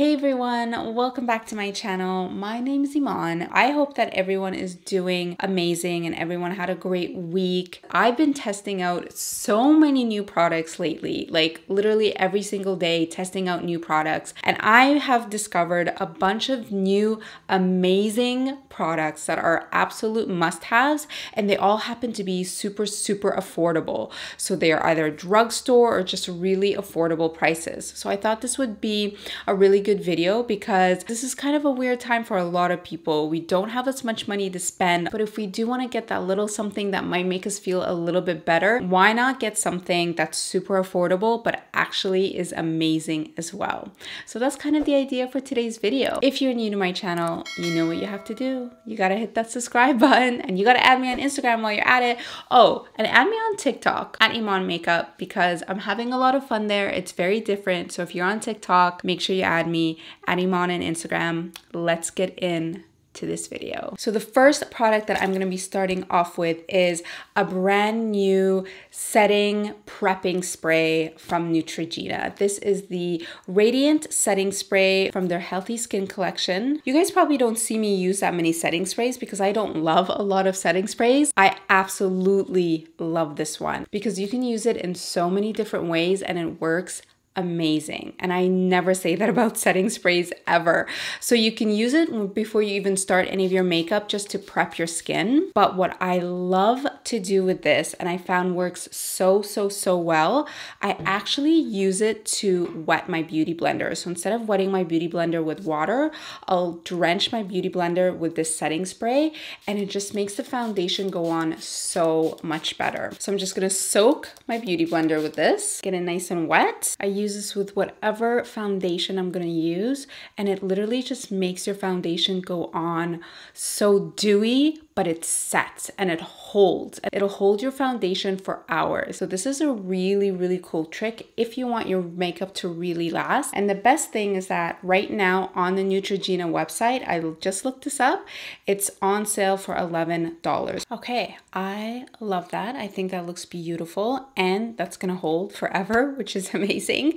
Hey everyone, welcome back to my channel. My name is Iman. I hope that everyone is doing amazing and everyone had a great week. I've been testing out so many new products lately, like literally every single day testing out new products. And I have discovered a bunch of new amazing products that are absolute must-haves and they all happen to be super, super affordable. So they are either drugstore or just really affordable prices. So I thought this would be a really good good video because this is kind of a weird time for a lot of people. We don't have as much money to spend, but if we do want to get that little something that might make us feel a little bit better, why not get something that's super affordable but actually is amazing as well? So that's kind of the idea for today's video. If you're new to my channel, you know what you have to do. You gotta hit that subscribe button and you gotta add me on Instagram while you're at it. Oh, and add me on TikTok at Iman Makeup because I'm having a lot of fun there. It's very different. So if you're on TikTok, make sure you add me me at Iman on Instagram. Let's get in to this video. So the first product that I'm gonna be starting off with is a brand new setting prepping spray from Neutrogena. This is the Radiant Setting Spray from their Healthy Skin collection. You guys probably don't see me use that many setting sprays because I don't love a lot of setting sprays. I absolutely love this one because you can use it in so many different ways and it works amazing. And I never say that about setting sprays ever. So you can use it before you even start any of your makeup just to prep your skin. But what I love to do with this, and I found works so, so, so well, I actually use it to wet my beauty blender. So instead of wetting my beauty blender with water, I'll drench my beauty blender with this setting spray and it just makes the foundation go on so much better. So I'm just gonna soak my beauty blender with this, get it nice and wet. I use use this with whatever foundation I'm going to use. And it literally just makes your foundation go on so dewy, but it sets and it holds. It'll hold your foundation for hours. So this is a really, really cool trick if you want your makeup to really last. And the best thing is that right now on the Neutrogena website, I just looked this up, it's on sale for $11. Okay, I love that. I think that looks beautiful and that's gonna hold forever, which is amazing.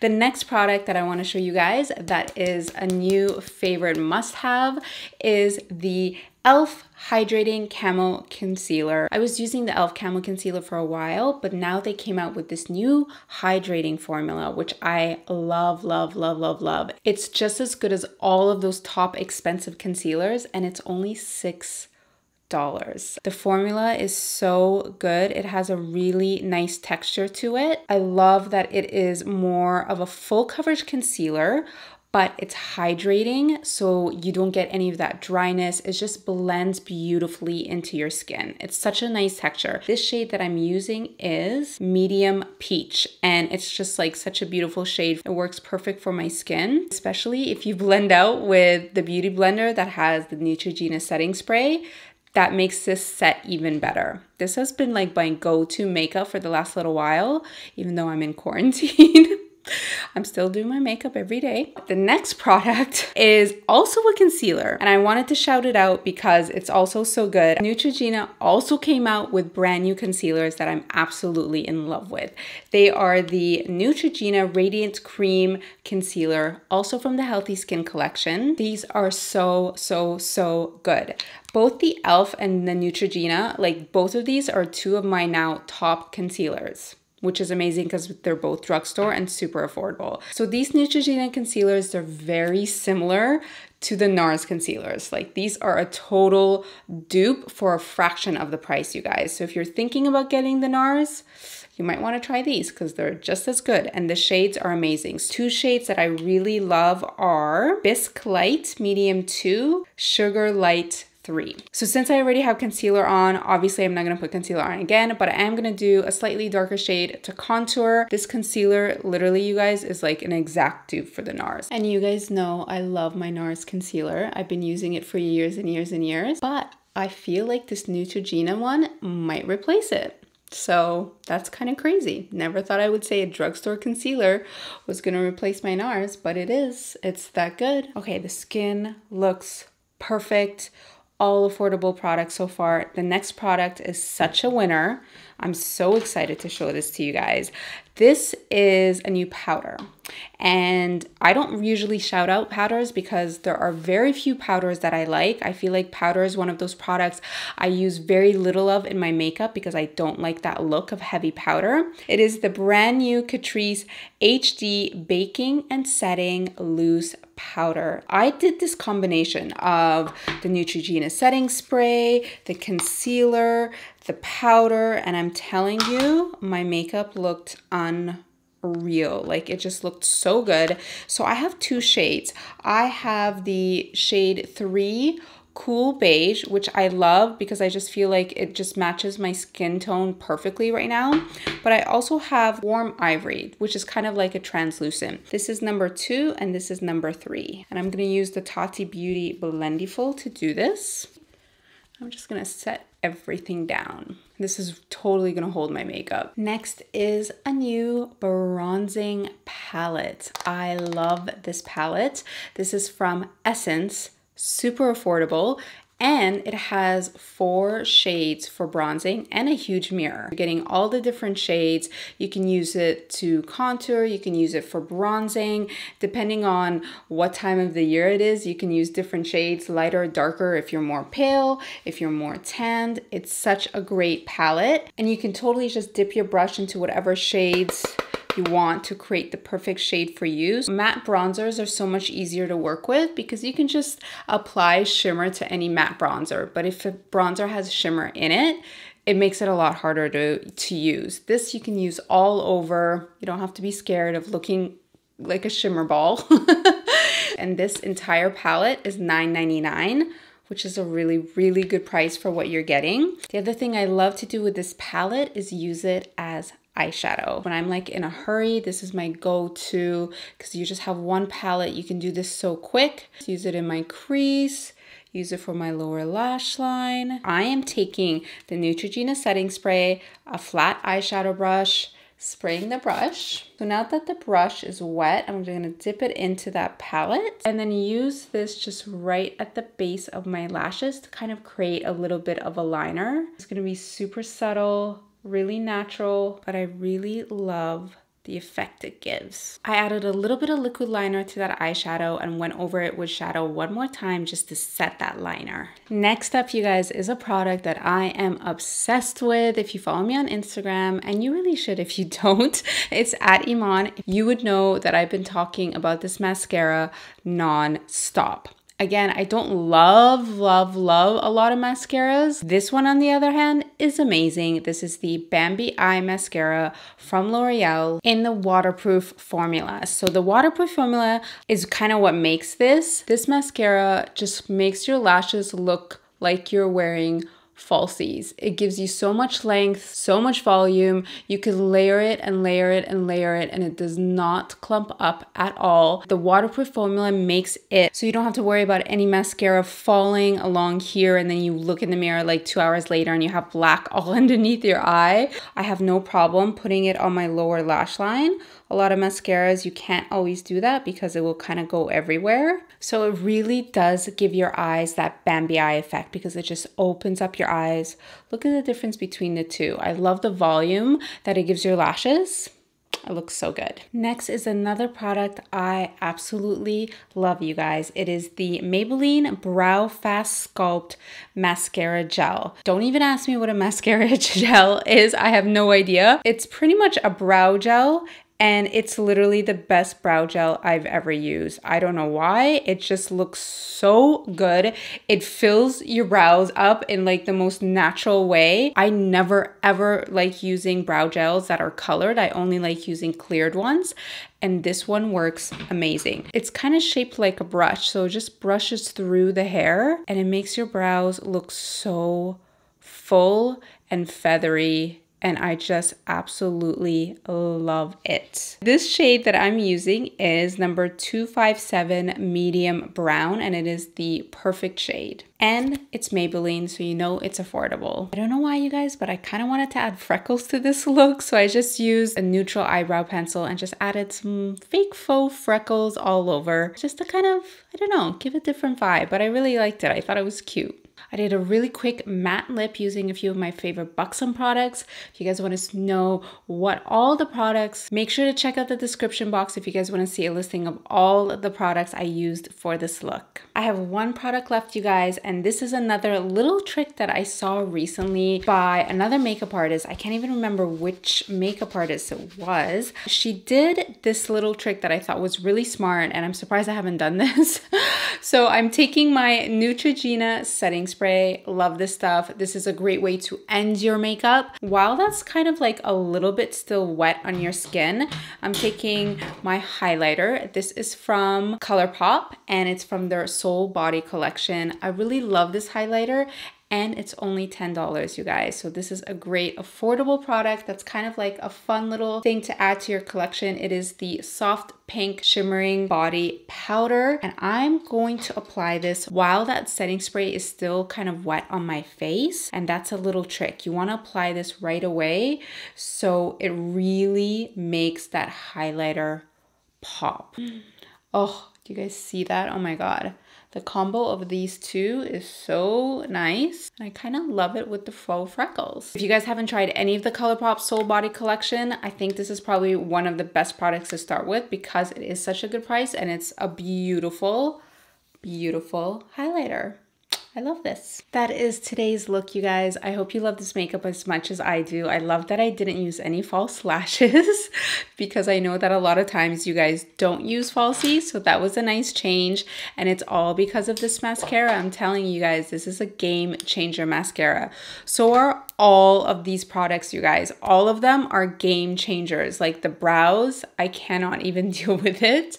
The next product that I wanna show you guys that is a new favorite must-have is the e.l.f. Hydrating Camel Concealer. I was using the e.l.f. Camel Concealer for a while, but now they came out with this new hydrating formula, which I love, love, love, love, love. It's just as good as all of those top expensive concealers, and it's only six dollars. The formula is so good. It has a really nice texture to it. I love that it is more of a full coverage concealer, but it's hydrating so you don't get any of that dryness. It just blends beautifully into your skin. It's such a nice texture. This shade that I'm using is medium peach and it's just like such a beautiful shade. It works perfect for my skin, especially if you blend out with the beauty blender that has the Neutrogena setting spray that makes this set even better. This has been like my go-to makeup for the last little while, even though I'm in quarantine. I'm still doing my makeup every day. The next product is also a concealer and I wanted to shout it out because it's also so good. Neutrogena also came out with brand new concealers that I'm absolutely in love with. They are the Neutrogena Radiant Cream Concealer, also from the Healthy Skin Collection. These are so, so, so good both the e.l.f. and the Neutrogena, like both of these are two of my now top concealers which is amazing because they're both drugstore and super affordable. So these Neutrogena concealers, they're very similar to the NARS concealers. Like these are a total dupe for a fraction of the price, you guys. So if you're thinking about getting the NARS, you might want to try these because they're just as good and the shades are amazing. Two shades that I really love are Bisque Light Medium 2, Sugar Light three. So since I already have concealer on, obviously I'm not gonna put concealer on again, but I am gonna do a slightly darker shade to contour. This concealer, literally you guys, is like an exact dupe for the NARS. And you guys know I love my NARS concealer. I've been using it for years and years and years, but I feel like this Neutrogena one might replace it. So that's kind of crazy. Never thought I would say a drugstore concealer was gonna replace my NARS, but it is. It's that good. Okay, the skin looks perfect all affordable products so far. The next product is such a winner. I'm so excited to show this to you guys. This is a new powder. And I don't usually shout out powders because there are very few powders that I like. I feel like powder is one of those products I use very little of in my makeup because I don't like that look of heavy powder. It is the brand new Catrice HD Baking and Setting Loose Powder. I did this combination of the Neutrogena setting spray, the concealer, the powder, and I'm telling you, my makeup looked unreal. Like, it just looked so good. So I have two shades. I have the shade 3 cool beige, which I love because I just feel like it just matches my skin tone perfectly right now. But I also have warm ivory, which is kind of like a translucent. This is number two and this is number three. And I'm gonna use the Tati Beauty Blendiful to do this. I'm just gonna set everything down. This is totally gonna hold my makeup. Next is a new bronzing palette. I love this palette. This is from Essence super affordable and it has four shades for bronzing and a huge mirror. You're getting all the different shades. You can use it to contour, you can use it for bronzing. Depending on what time of the year it is, you can use different shades, lighter, darker, if you're more pale, if you're more tanned. It's such a great palette and you can totally just dip your brush into whatever shades you want to create the perfect shade for you. Matte bronzers are so much easier to work with because you can just apply shimmer to any matte bronzer. But if a bronzer has shimmer in it, it makes it a lot harder to, to use. This you can use all over. You don't have to be scared of looking like a shimmer ball. and this entire palette is $9.99 which is a really, really good price for what you're getting. The other thing I love to do with this palette is use it as eyeshadow. When I'm like in a hurry, this is my go-to because you just have one palette. You can do this so quick. Use it in my crease, use it for my lower lash line. I am taking the Neutrogena setting spray, a flat eyeshadow brush, spraying the brush. So now that the brush is wet, I'm gonna dip it into that palette and then use this just right at the base of my lashes to kind of create a little bit of a liner. It's gonna be super subtle, really natural, but I really love the effect it gives. I added a little bit of liquid liner to that eyeshadow and went over it with shadow one more time just to set that liner. Next up, you guys, is a product that I am obsessed with. If you follow me on Instagram, and you really should if you don't, it's at Iman. You would know that I've been talking about this mascara non-stop. Again, I don't love, love, love a lot of mascaras. This one, on the other hand, is amazing. This is the Bambi Eye Mascara from L'Oreal in the waterproof formula. So the waterproof formula is kind of what makes this. This mascara just makes your lashes look like you're wearing falsies. It gives you so much length, so much volume. You could layer it and layer it and layer it, and it does not clump up at all. The waterproof formula makes it so you don't have to worry about any mascara falling along here, and then you look in the mirror like two hours later and you have black all underneath your eye. I have no problem putting it on my lower lash line a lot of mascaras, you can't always do that because it will kind of go everywhere. So it really does give your eyes that Bambi eye effect because it just opens up your eyes. Look at the difference between the two. I love the volume that it gives your lashes. It looks so good. Next is another product I absolutely love, you guys. It is the Maybelline Brow Fast Sculpt Mascara Gel. Don't even ask me what a mascara gel is. I have no idea. It's pretty much a brow gel and it's literally the best brow gel I've ever used. I don't know why, it just looks so good. It fills your brows up in like the most natural way. I never ever like using brow gels that are colored. I only like using cleared ones and this one works amazing. It's kind of shaped like a brush, so it just brushes through the hair and it makes your brows look so full and feathery and I just absolutely love it. This shade that I'm using is number 257 medium brown and it is the perfect shade. And it's Maybelline, so you know it's affordable. I don't know why you guys, but I kind of wanted to add freckles to this look, so I just used a neutral eyebrow pencil and just added some fake faux freckles all over just to kind of, I don't know, give a different vibe, but I really liked it. I thought it was cute. I did a really quick matte lip using a few of my favorite Buxom products. If you guys want to know what all the products, make sure to check out the description box if you guys want to see a listing of all the products I used for this look. I have one product left, you guys, and this is another little trick that I saw recently by another makeup artist. I can't even remember which makeup artist it was. She did this little trick that I thought was really smart, and I'm surprised I haven't done this. so I'm taking my Neutrogena setting spray spray. Love this stuff. This is a great way to end your makeup. While that's kind of like a little bit still wet on your skin, I'm taking my highlighter. This is from ColourPop and it's from their Soul Body collection. I really love this highlighter and it's only $10, you guys. So this is a great affordable product that's kind of like a fun little thing to add to your collection. It is the Soft Pink Shimmering Body Powder, and I'm going to apply this while that setting spray is still kind of wet on my face, and that's a little trick. You wanna apply this right away so it really makes that highlighter pop. Mm. Oh, do you guys see that? Oh my God. The combo of these two is so nice. I kind of love it with the faux freckles. If you guys haven't tried any of the ColourPop Soul Body Collection, I think this is probably one of the best products to start with because it is such a good price and it's a beautiful, beautiful highlighter. I love this. That is today's look, you guys. I hope you love this makeup as much as I do. I love that I didn't use any false lashes because I know that a lot of times you guys don't use falsies, so that was a nice change. And it's all because of this mascara. I'm telling you guys, this is a game changer mascara. So are all of these products, you guys. All of them are game changers. Like the brows, I cannot even deal with it.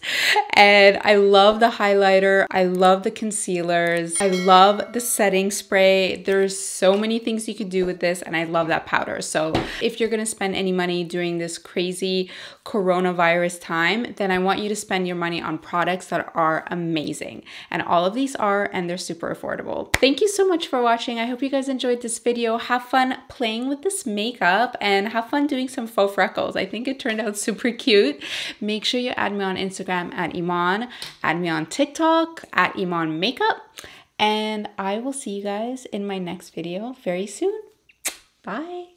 And I love the highlighter. I love the concealers. I love the setting spray. There's so many things you could do with this and I love that powder. So if you're gonna spend any money during this crazy coronavirus time, then I want you to spend your money on products that are amazing. And all of these are, and they're super affordable. Thank you so much for watching. I hope you guys enjoyed this video. Have fun playing with this makeup and have fun doing some faux freckles. I think it turned out super cute. Make sure you add me on Instagram at Iman, add me on TikTok at Iman Makeup. And I will see you guys in my next video very soon. Bye.